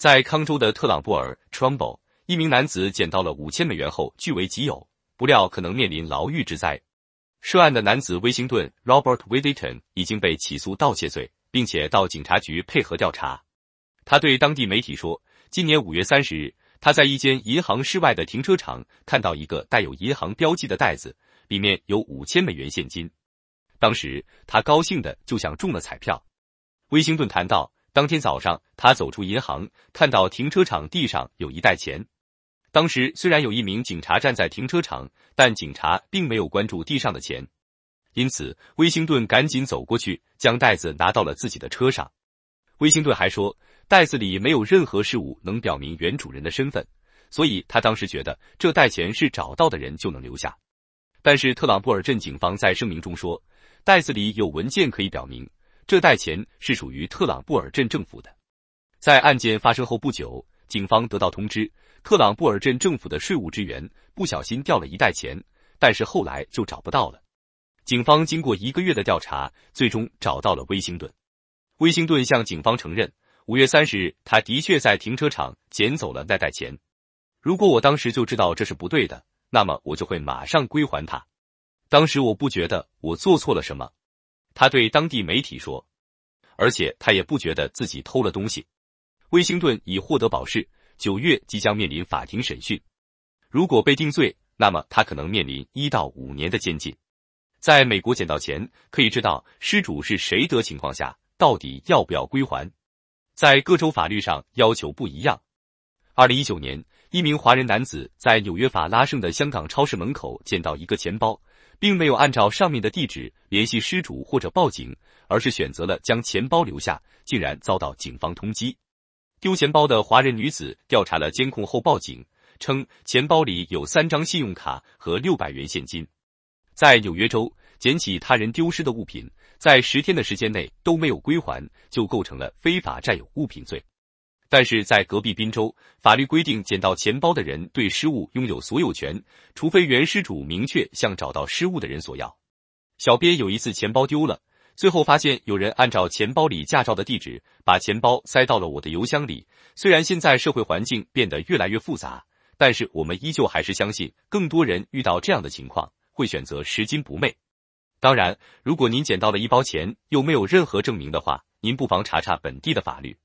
在康州的特朗布尔 （Trumbull），一名男子捡到了五千美元后据为己有，不料可能面临牢狱之灾。涉案的男子威辛顿 （Robert w i t i n g t o n 已经被起诉盗窃罪，并且到警察局配合调查。他对当地媒体说：“今年五月三十日，他在一间银行室外的停车场看到一个带有银行标记的袋子，里面有五千美元现金。当时他高兴的就想中了彩票。”威辛顿谈到。当天早上，他走出银行，看到停车场地上有一袋钱。当时虽然有一名警察站在停车场，但警察并没有关注地上的钱，因此威辛顿赶紧走过去，将袋子拿到了自己的车上。威辛顿还说，袋子里没有任何事物能表明原主人的身份，所以他当时觉得这袋钱是找到的人就能留下。但是特朗布尔镇警方在声明中说，袋子里有文件可以表明。这袋钱是属于特朗布尔镇政府的。在案件发生后不久，警方得到通知，特朗布尔镇政府的税务职员不小心掉了一袋钱，但是后来就找不到了。警方经过一个月的调查，最终找到了威辛顿。威辛顿向警方承认，五月三十日，他的确在停车场捡走了那袋钱。如果我当时就知道这是不对的，那么我就会马上归还他。当时我不觉得我做错了什么。他对当地媒体说，而且他也不觉得自己偷了东西。威星顿已获得保释，九月即将面临法庭审讯。如果被定罪，那么他可能面临一到五年的监禁。在美国捡到钱，可以知道失主是谁的情况下，到底要不要归还，在各州法律上要求不一样。二零一九年，一名华人男子在纽约法拉盛的香港超市门口捡到一个钱包。并没有按照上面的地址联系失主或者报警，而是选择了将钱包留下，竟然遭到警方通缉。丢钱包的华人女子调查了监控后报警，称钱包里有三张信用卡和六百元现金。在纽约州，捡起他人丢失的物品，在十天的时间内都没有归还，就构成了非法占有物品罪。但是在隔壁滨州，法律规定捡到钱包的人对失物拥有所有权，除非原失主明确向找到失物的人索要。小编有一次钱包丢了，最后发现有人按照钱包里驾照的地址把钱包塞到了我的邮箱里。虽然现在社会环境变得越来越复杂，但是我们依旧还是相信，更多人遇到这样的情况会选择拾金不昧。当然，如果您捡到了一包钱又没有任何证明的话，您不妨查查本地的法律。